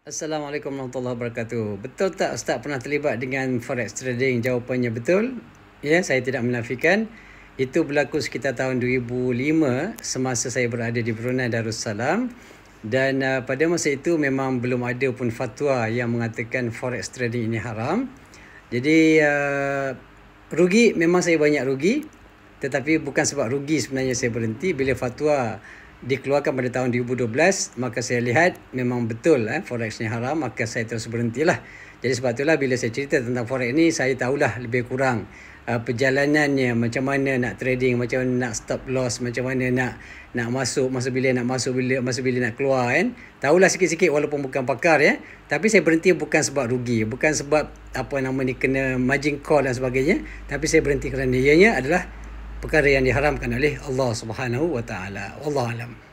Assalamualaikum warahmatullahi wabarakatuh. Betul tak ustaz pernah terlibat dengan forex trading? Jawapannya betul. Ya, saya tidak menafikan. Itu berlaku sekitar tahun 2005 semasa saya berada di Brunei Darussalam dan uh, pada masa itu memang belum ada pun fatwa yang mengatakan forex trading ini haram. Jadi uh, rugi memang saya banyak rugi tetapi bukan sebab rugi sebenarnya saya berhenti bila fatwa dikeluarkan pada tahun 2012 maka saya lihat memang betul eh, forex ni haram maka saya terus berhentilah jadi sebab itulah bila saya cerita tentang forex ni saya tahulah lebih kurang uh, perjalanannya macam mana nak trading macam mana nak stop loss macam mana nak nak masuk masa bila nak masuk bila masa bila nak keluar kan tahulah sikit-sikit walaupun bukan pakar ya tapi saya berhenti bukan sebab rugi bukan sebab apa nama ni kena margin call dan sebagainya tapi saya berhenti kerana ianya adalah perkara yang diharamkan oleh Allah Subhanahu wa taala. Wallahu alam.